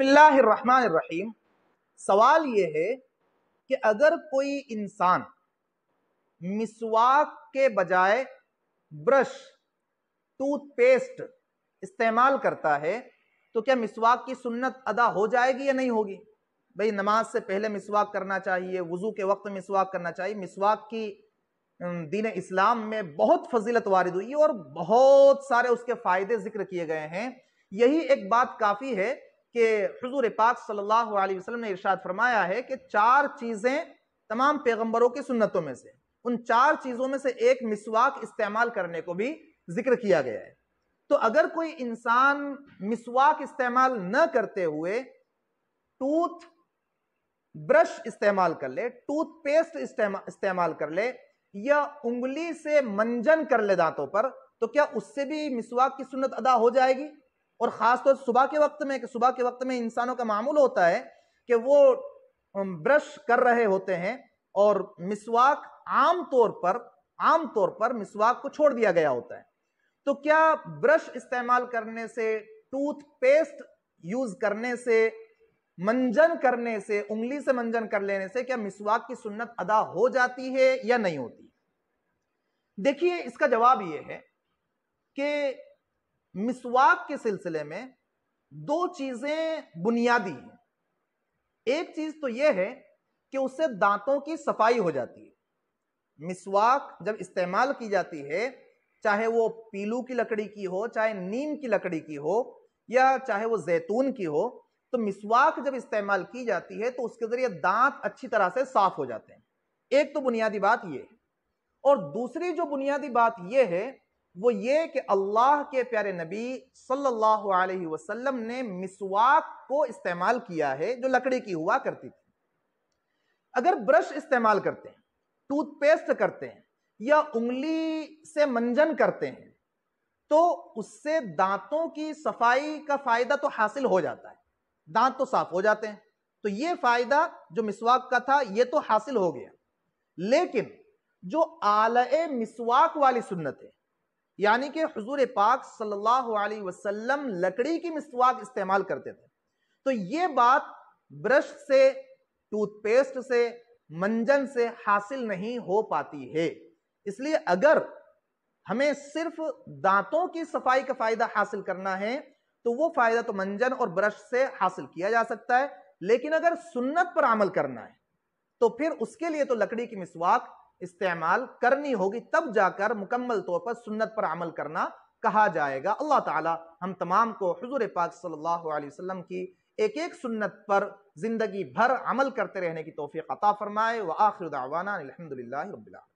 بسم اللہ الرحمن الرحیم سوال یہ ہے کہ اگر کوئی انسان مسواک کے بجائے برش ٹوتھ پیسٹ استعمال کرتا ہے تو کیا مسواک کی سنت ادا ہو جائے گی یا نہیں ہوگی بھئی نماز سے پہلے مسواک کرنا چاہیے وضو کے وقت مسواک کرنا چاہیے مسواک کی دین اسلام میں بہت فضیلت وارد ہوئی اور بہت سارے اس کے فائدے ذکر کیے گئے ہیں یہی ایک بات کافی ہے کہ حضور پاک صلی اللہ علیہ وسلم نے ارشاد فرمایا ہے کہ چار چیزیں تمام پیغمبروں کی سنتوں میں سے ان چار چیزوں میں سے ایک مسواک استعمال کرنے کو بھی ذکر کیا گیا ہے تو اگر کوئی انسان مسواک استعمال نہ کرتے ہوئے ٹوتھ برش استعمال کر لے ٹوتھ پیسٹ استعمال کر لے یا انگلی سے منجن کر لے دانتوں پر تو کیا اس سے بھی مسواک کی سنت ادا ہو جائے گی اور خاص طور صبح کے وقت میں صبح کے وقت میں انسانوں کا معمول ہوتا ہے کہ وہ برش کر رہے ہوتے ہیں اور مسواک کو چھوڑ دیا گیا ہوتا ہے تو کیا برش استعمال کرنے سے ٹوتھ پیسٹ یوز کرنے سے منجن کرنے سے انگلی سے منجن کر لینے سے کیا مسواک کی سنت ادا ہو جاتی ہے یا نہیں ہوتی دیکھیے اس کا جواب یہ ہے کہ مسواک کے سلسلے میں دو چیزیں بنیادی ہیں ایک چیز تو یہ ہے کہ اس سے دانتوں کی صفائی ہو جاتی ہے مسواک جب استعمال کی جاتی ہے چاہے وہ پیلو کی لکڑی کی ہو چاہے نیم کی لکڑی کی ہو یا چاہے وہ زیتون کی ہو تو مسواک جب استعمال کی جاتی ہے تو اس کے ذریعے دانت اچھی طرح سے صاف ہو جاتے ہیں ایک تو بنیادی بات یہ ہے اور دوسری جو بنیادی بات یہ ہے وہ یہ کہ اللہ کے پیارے نبی صلی اللہ علیہ وسلم نے مسواک کو استعمال کیا ہے جو لکڑی کی ہوا کرتی تھی اگر برش استعمال کرتے ہیں ٹوتھ پیسٹ کرتے ہیں یا انگلی سے منجن کرتے ہیں تو اس سے دانتوں کی صفائی کا فائدہ تو حاصل ہو جاتا ہے دانت تو صاف ہو جاتے ہیں تو یہ فائدہ جو مسواک کا تھا یہ تو حاصل ہو گیا لیکن جو آلہ مسواک والی سنت ہے یعنی کہ حضور پاک صلی اللہ علیہ وسلم لکڑی کی مسواک استعمال کرتے تھے تو یہ بات برش سے ٹوتھ پیسٹ سے منجن سے حاصل نہیں ہو پاتی ہے اس لیے اگر ہمیں صرف دانتوں کی صفائی کا فائدہ حاصل کرنا ہے تو وہ فائدہ تو منجن اور برش سے حاصل کیا جا سکتا ہے لیکن اگر سنت پر عمل کرنا ہے تو پھر اس کے لیے تو لکڑی کی مسواک استعمال کرنی ہوگی تب جا کر مکمل طور پر سنت پر عمل کرنا کہا جائے گا اللہ تعالی ہم تمام کو حضور پاک صلی اللہ علیہ وسلم کی ایک ایک سنت پر زندگی بھر عمل کرتے رہنے کی توفیق عطا فرمائے وآخر دعوانا الحمدللہ رب اللہ